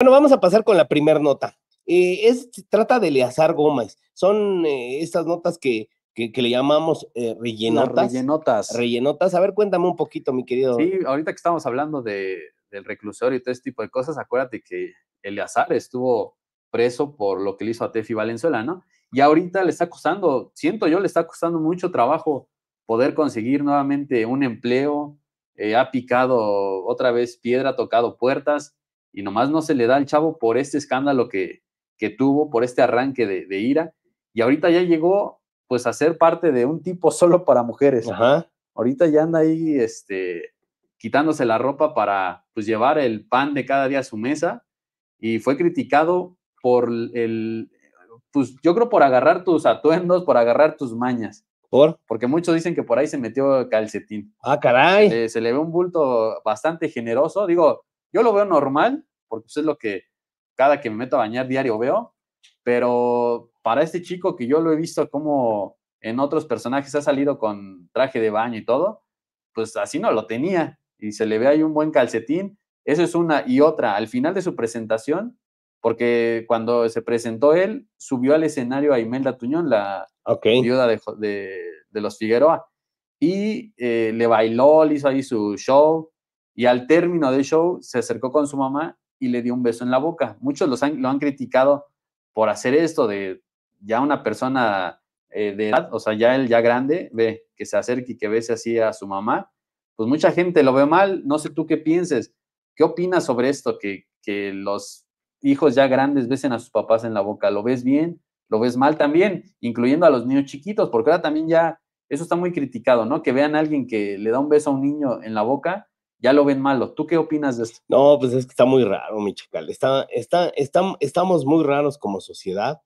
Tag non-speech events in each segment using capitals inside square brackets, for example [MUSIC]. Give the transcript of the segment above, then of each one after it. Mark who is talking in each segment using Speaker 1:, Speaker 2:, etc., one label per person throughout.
Speaker 1: Bueno, vamos a pasar con la primera nota. Eh, es, trata de Eleazar Gómez. Son eh, estas notas que, le llamamos eh, rellenotas. rellenotas. A ver, cuéntame un poquito, mi querido. Sí,
Speaker 2: ahorita que estamos hablando de, del reclusorio y todo este tipo de cosas, acuérdate que Eleazar estuvo preso por lo que le hizo a Tefi Valenzuela, ¿no? Y ahorita le está costando, siento yo, le está costando mucho trabajo poder conseguir nuevamente un empleo. ha picado otra vez piedra, ha tocado puertas y nomás no se le da al chavo por este escándalo que, que tuvo, por este arranque de, ira. Y ahorita ya llegó pues a ser parte de un tipo solo para mujeres. Ahorita ya anda ahí este, quitándose la ropa para pues llevar el pan de cada día a su mesa y fue criticado por el, pues, yo creo por agarrar tus atuendos, por agarrar tus mañas. ¿Por? Porque muchos dicen que por ahí se metió calcetín. Ah, caray. Eh, se le ve un bulto bastante generoso. Digo, yo lo veo normal, porque eso pues, es lo que cada que me meto a bañar diario veo, pero para este chico que yo lo he visto como en otros personajes ha salido con traje de baño y todo, pues así no lo tenía y se le ve ahí un buen calcetín. Eso es una y otra. Al final de su presentación, porque cuando se presentó él, subió al escenario a Imelda Tuñón, la ayuda viuda de, los Figueroa, y eh, le bailó, le hizo ahí su show, y al término del show se acercó con su mamá y le dio un beso en la boca. Muchos los han, lo han criticado por hacer esto de ya una persona eh, de edad, o sea, ya él ya grande, ve que se acerque y que bese así a su mamá. Pues mucha gente lo ve mal, no sé tú qué pienses. ¿Qué opinas sobre esto? Que, que los hijos ya grandes besen a sus papás en la boca. ¿Lo ves bien? ¿Lo ves mal también? Incluyendo a los niños chiquitos, porque ahora también ya eso está muy criticado, ¿no? Que vean a alguien que le da un beso a un
Speaker 1: niño en la boca ya lo ven malo. ¿Tú qué opinas de esto? No, pues es que está muy raro, mi chacal. Está, está, estamos muy raros como sociedad.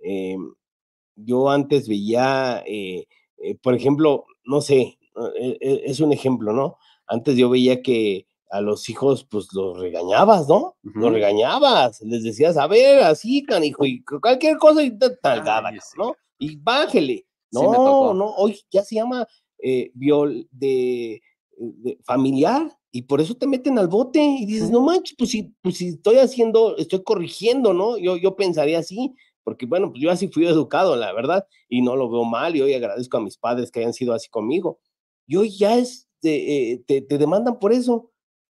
Speaker 1: Em, yo antes veía, eh, eh, por ejemplo, no sé, e, e, es un ejemplo, ¿no? Antes yo veía que a los hijos, pues los regañabas, ¿no? Los regañabas, les decías, a ver, así, canijo, y cualquier cosa y tal, ¿no? Y bájele. No, no, hoy ya se llama eh, viol de familiar y por eso te meten al bote y dices, no manches, pues si, pues si estoy haciendo, estoy corrigiendo, ¿no? Yo, yo pensaría así, porque bueno, pues yo así fui educado, la verdad, y no lo veo mal y hoy agradezco a mis padres que hayan sido así conmigo. Yo ya es, eh, te, demandan por eso.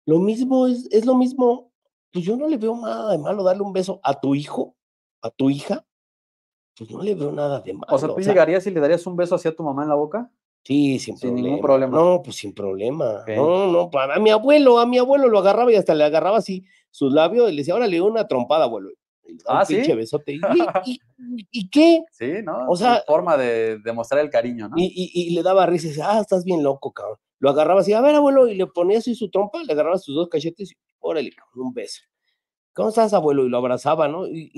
Speaker 1: Lo mismo es, es lo mismo, pues yo no le veo nada de malo darle un beso a tu hijo, a tu hija, pues no le veo nada de malo. O sea, ¿tú llegarías y le darías un beso hacia tu mamá en la boca? Sí, sin, problema. No, pues sin problema. No, no, a mi abuelo, a mi abuelo lo agarraba y hasta le agarraba así sus labios y le decía, órale, una trompada, abuelo. Ah, pinche besote. [LAUGHS] ¿Y, qué? Sí, ¿no? O sea, forma de demostrar el cariño, ¿no? Y, y, le daba risas, ah, estás bien loco, cabrón. Lo agarraba así, a ver, abuelo, y le ponía así su trompa, le agarraba sus dos cachetes y, órale, cabrón, un beso. ¿Cómo estás, abuelo? Y lo abrazaba, ¿no? Y,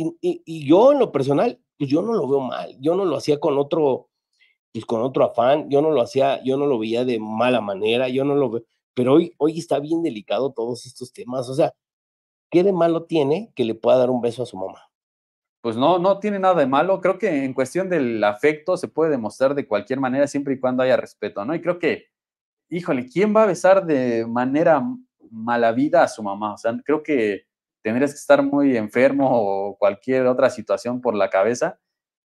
Speaker 1: yo, en lo personal, pues yo no lo veo mal. Yo no lo hacía con otro pues con otro afán. Yo no lo hacía, yo no lo veía de mala manera, yo no lo veo. Pero hoy, hoy está bien delicado todos estos temas. O sea, ¿qué de malo tiene que le pueda dar un beso a su mamá? Pues no, no tiene nada de
Speaker 2: malo. Creo que en cuestión del afecto se puede demostrar de cualquier manera siempre y cuando haya respeto, ¿no? Y creo que, híjole, ¿quién va a besar de manera mala vida a su mamá? O sea, creo que tendrías que estar muy enfermo o cualquier otra situación por la cabeza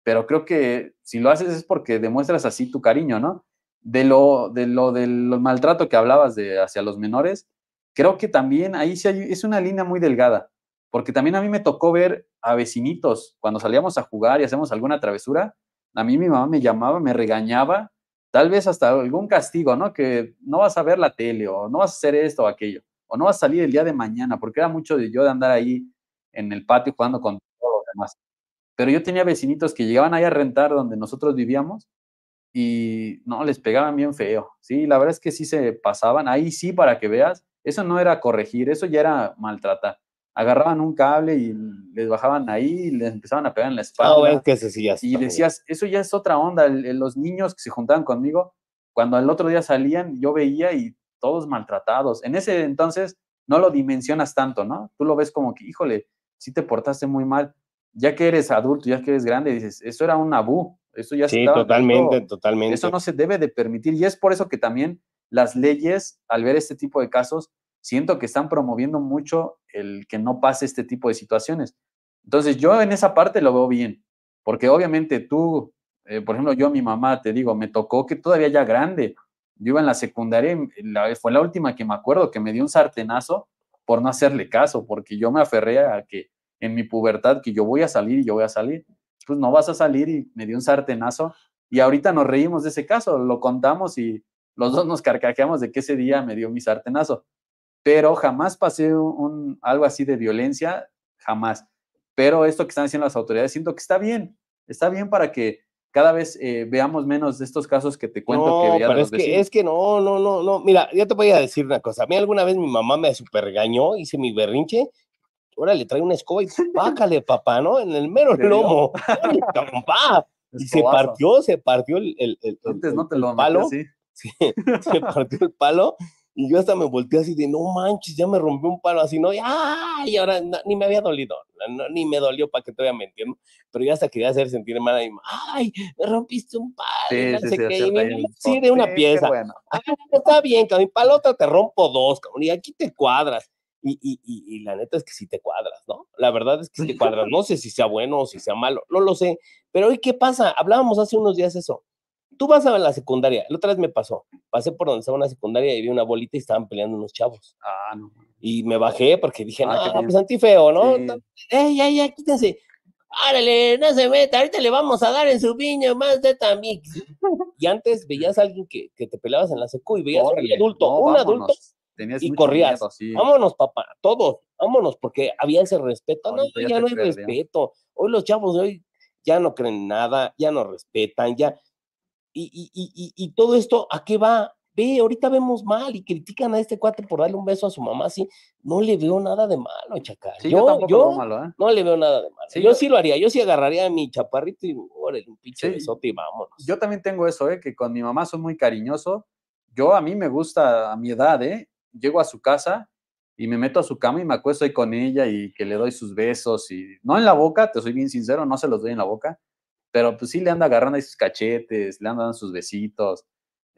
Speaker 2: pero creo que si lo haces es porque demuestras así tu cariño, ¿no? De lo, de lo del maltrato que hablabas de hacia los menores, creo que también ahí sí es una línea muy delgada, porque también a mí me tocó ver a vecinitos cuando salíamos a jugar y hacemos alguna travesura, a mí mi mamá me llamaba, me regañaba, tal vez hasta algún castigo, ¿no? Que no vas a ver la tele o no vas a hacer esto o aquello, o no vas a salir el día de mañana, porque era mucho de yo de andar ahí en el patio jugando con todos los demás. Pero yo tenía vecinitos que llegaban ahí a rentar donde nosotros vivíamos y no, les pegaban bien feo. Sí, la verdad es que sí se pasaban. Ahí sí, para que veas, eso no era corregir, eso ya era maltratar. Agarraban un cable y les bajaban ahí y les empezaban a pegar en la espalda. Ah, bueno, y decías, eso ya es otra onda. Los niños que se juntaban conmigo, cuando al otro día salían, yo veía y todos maltratados. En ese entonces no lo dimensionas tanto, ¿no? Tú lo ves como que, híjole, si te portaste muy mal, ya que eres adulto, ya que eres grande, dices, eso era un abú, eso ya sí, totalmente, totalmente. Eso no se debe de permitir y es por eso que también las leyes, al ver este tipo de casos, siento que están promoviendo mucho el que no pase este tipo de situaciones. Entonces yo en esa parte lo veo bien, porque obviamente tú, eh, por ejemplo, yo mi mamá, te digo, me tocó que todavía ya grande, yo iba en la secundaria, fue la última que me acuerdo que me dio un sartenazo por no hacerle caso, porque yo me aferré a que en mi pubertad que yo voy a salir y yo voy a salir. Pues no vas a salir y me dio un sartenazo. Y ahorita nos reímos de ese caso, lo contamos y los dos nos carcajeamos de que ese día me dio mi sartenazo. Pero jamás pasé un, algo así de violencia, jamás. Pero esto que están haciendo las autoridades, siento que está bien, está bien para que cada vez eh, veamos menos de estos casos que te cuento no, pero es que, es
Speaker 1: que no, no, no, no. Mira, yo te voy a decir una cosa. A mí alguna vez mi mamá me supergañó, hice mi berrinche Ahora le trae una escoba y pácale, papá, ¿no? En el mero lomo. Y se partió, se partió el, el, Antes no te lo palo. ¿sí? [LAUGHS] se partió el palo. Y yo hasta me volteé así de, no manches, ya me rompió un palo así, ¿no? Y, ahora ni me había dolido, ni me dolió, para que te voy a Pero yo hasta quería hacer sentir mal a ¡ay! Me rompiste un palo, sí, de una pieza. Ah, está bien, cabrón, palota te rompo dos, cabrón, y aquí te cuadras. Y, y, y, la neta es que si te cuadras, ¿no? La verdad es que si te cuadras, [LAUGHS] no sé si sea bueno o si sea malo, no lo sé. Pero hoy, ¿qué pasa? Hablábamos hace unos días eso. Tú vas a la secundaria, la otra vez me pasó, pasé por donde estaba una secundaria y vi una bolita y estaban peleando unos chavos. Ah, no. Y me bajé porque dije, ah, no, pues antifeo, ¿no? Sí. Ey, ey, quítense. Árale, no se meta, ahorita le vamos a dar en su viño más de Tamix. [LAUGHS] y antes veías a alguien que, que, te peleabas en la secu y veías a un adulto, un adulto y corrías. sí. Vámonos, papá, todos, vámonos, porque había ese respeto. No, ya, no hay respeto. Hoy los chavos de hoy ya no creen nada, ya no respetan, ya. Y, y, y, y, todo esto, ¿a qué va? Ve, ahorita vemos mal y critican a este cuate por darle un beso a su mamá, sí. No le veo nada de malo, chacal. yo, yo, ¿eh? no le veo nada de malo. yo, sí lo haría, yo sí agarraría a mi chaparrito y, un pinche besote y
Speaker 2: vámonos. Yo también tengo eso, ¿eh? Que con mi mamá soy muy cariñoso. Yo a mí me gusta a mi edad, ¿eh? llego a su casa y me meto a su cama y me acuesto ahí con ella y que le doy sus besos y no en la boca, te soy bien sincero, no se los doy en la boca, pero pues sí le ando agarrando ahí sus cachetes, le ando dando sus besitos.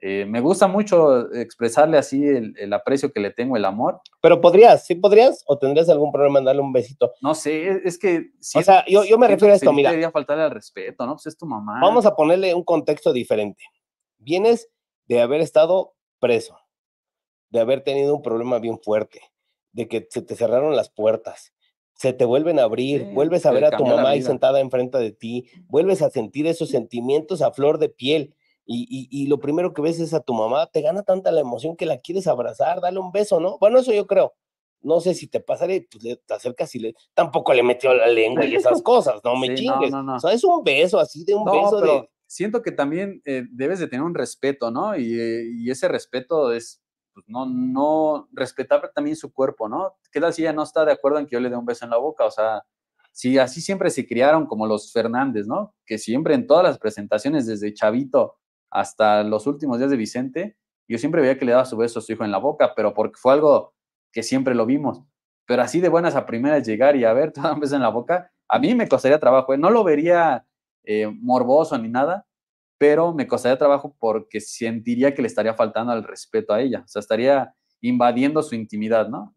Speaker 2: Eh, me gusta mucho expresarle así
Speaker 1: el, aprecio que le tengo, el amor. Pero podrías, sí podrías, o tendrías algún problema en darle un besito. No sé, e, es, que. o sea, yo, me refiero a esto, mira.
Speaker 2: faltarle al respeto, ¿no? Pues es tu mamá. Vamos a
Speaker 1: ponerle un contexto diferente. Vienes de haber estado preso de haber tenido un problema bien fuerte, de que se te cerraron las puertas, se te vuelven a abrir, vuelves a ver a tu mamá ahí sentada enfrente de ti, vuelves a sentir esos sentimientos a flor de piel. Y, lo primero que ves es a tu mamá, te gana tanta la emoción que la quieres abrazar, dale un beso, ¿no? Bueno, eso yo creo. No sé si te pasaré, pues, le, te acercas y le. Tampoco le metió la lengua y esas cosas, no me chingues. O sea, es un beso así, de un beso de
Speaker 2: siento que también eh, debes de tener un respeto, ¿no? y, eh, ese respeto es pues, no, no, respetar también su cuerpo, ¿no? ¿Qué tal si ella no está de acuerdo en que yo le dé un beso en la boca? O sea, si así siempre se criaron como los Fernández, ¿no? Que siempre en todas las presentaciones, desde Chavito hasta los últimos días de Vicente, yo siempre veía que le daba su beso a su hijo en la boca, pero porque fue algo que siempre lo vimos. Pero así de buenas a primeras llegar y a ver, [LAUGHS] todo un beso en la boca, a mí me costaría trabajo, ¿eh? no lo vería eh, morboso ni nada, pero me costaría trabajo porque sentiría que le estaría faltando al respeto a ella, o sea, estaría invadiendo su intimidad, ¿no?